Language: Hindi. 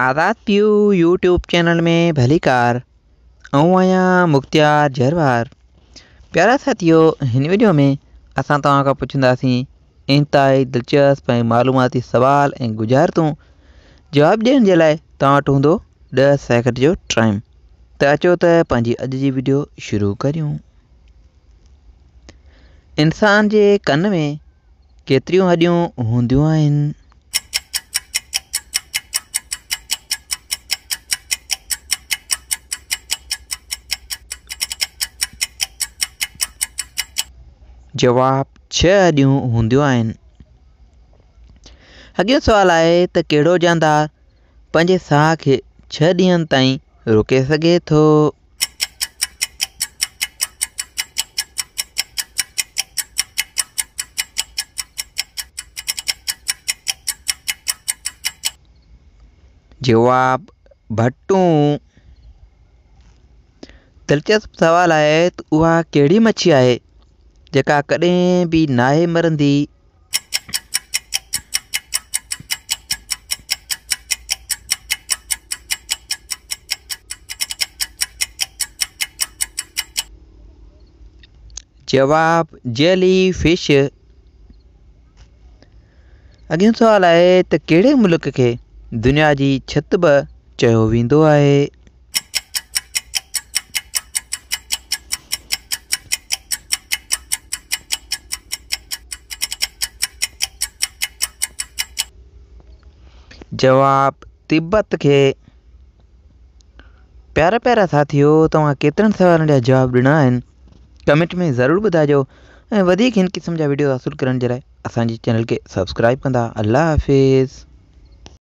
આઝાદ प्यू यूट्यूब चैनल में भली कार ऐं आहियां मुख़्तियार जरवार प्यारा साथियों इन वीडियो में अस तव्हां खां दिलचस्प ऐं मालूमाती सुवाल ऐं गुज़ारतूं जवाबु ॾियण जे लाइ तव्हां वटि हूंदो ॾह जो टाइम तो अचो त पंहिंजी अॼु जी वीडियो शुरू करूँ इंसान के कन में केतिरियूं हॾियूं हूंदियूं आहिनि जवाब छह अॼियूं हूंदियूं आहिनि अॻियो सुवालु आहे त जानदार पंहिंजे साह के छह ॾींहनि ताईं रोके सघे थो जवाब भटू दिलचस्प सवाल है त उहा कहिड़ी मच्छी है जेका कॾहिं बि नाहे मरंदी जवाब जेली फिश अगे सवाल है तो कड़े मुल्क़ के दुनिया की छत बि चयो वेंदो जवाब तिब्बत के प्यारा प्यारा साथियों तव्हां सवाल सुवालनि जवाब दिना कमेंट में जरूर ॿुधाइजो एन क़िस्म जहाँ वीडियो हासिल कर असल चैनल के सब्सक्राइब कह अल्लाह हाफ़िज़